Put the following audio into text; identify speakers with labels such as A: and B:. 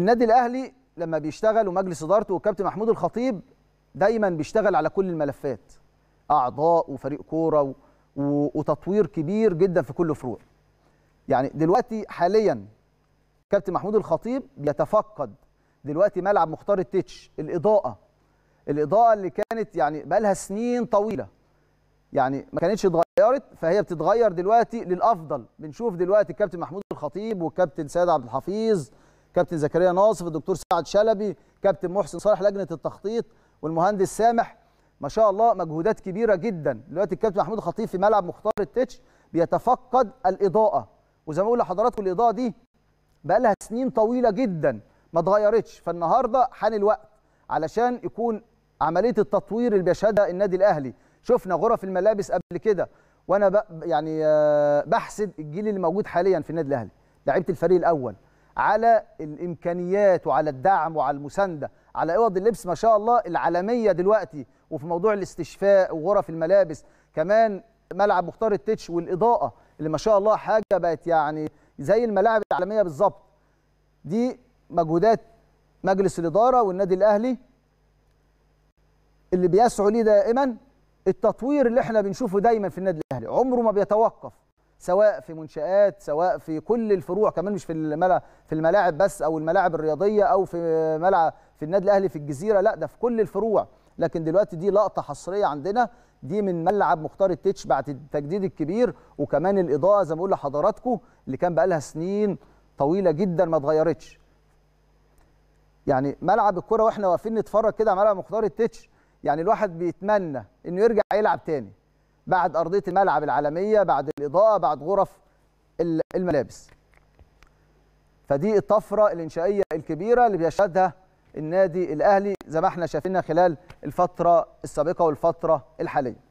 A: النادي الاهلي لما بيشتغل ومجلس ادارته والكابتن محمود الخطيب دايما بيشتغل على كل الملفات اعضاء وفريق كوره و... وتطوير كبير جدا في كل فروع يعني دلوقتي حاليا كابتن محمود الخطيب بيتفقد دلوقتي ملعب مختار التتش الاضاءه الاضاءه اللي كانت يعني بقى لها سنين طويله يعني ما كانتش اتغيرت فهي بتتغير دلوقتي للافضل بنشوف دلوقتي الكابتن محمود الخطيب والكابتن سيد عبد الحفيظ كابتن زكريا ناصف الدكتور سعد شلبي كابتن محسن صالح لجنه التخطيط والمهندس سامح ما شاء الله مجهودات كبيره جدا دلوقتي الكابتن محمود خطيب في ملعب مختار التتش بيتفقد الاضاءه وزي ما بقول لحضراتكم الاضاءه دي بقى لها سنين طويله جدا ما اتغيرتش فالنهارده حان الوقت علشان يكون عمليه التطوير اللي بيشهدها النادي الاهلي شفنا غرف الملابس قبل كده وانا يعني آه، بحسد الجيل اللي موجود حاليا في النادي الاهلي لعيبه الفريق الاول على الامكانيات وعلى الدعم وعلى المسانده على اوض اللبس ما شاء الله العالميه دلوقتي وفي موضوع الاستشفاء وغرف الملابس كمان ملعب مختار التتش والاضاءه اللي ما شاء الله حاجه بقت يعني زي الملاعب العالميه بالظبط دي مجهودات مجلس الاداره والنادي الاهلي اللي بيسعوا ليه دائما التطوير اللي احنا بنشوفه دايما في النادي الاهلي عمره ما بيتوقف سواء في منشآت سواء في كل الفروع كمان مش في الملا في الملاعب بس او الملاعب الرياضيه او في ملعب في النادي الاهلي في الجزيره لا ده في كل الفروع لكن دلوقتي دي لقطه حصريه عندنا دي من ملعب مختار التتش بعد التجديد الكبير وكمان الاضاءه زي ما بقول لحضراتكم اللي كان بقى لها سنين طويله جدا ما اتغيرتش يعني ملعب الكره واحنا واقفين نتفرج كده على ملعب مختار التتش يعني الواحد بيتمنى انه يرجع يلعب تاني بعد ارضيه الملعب العالميه بعد الاضاءه بعد غرف الملابس فدي الطفره الانشائيه الكبيره اللي بيشهدها النادي الاهلي زي ما احنا شايفينها خلال الفتره السابقه والفتره الحاليه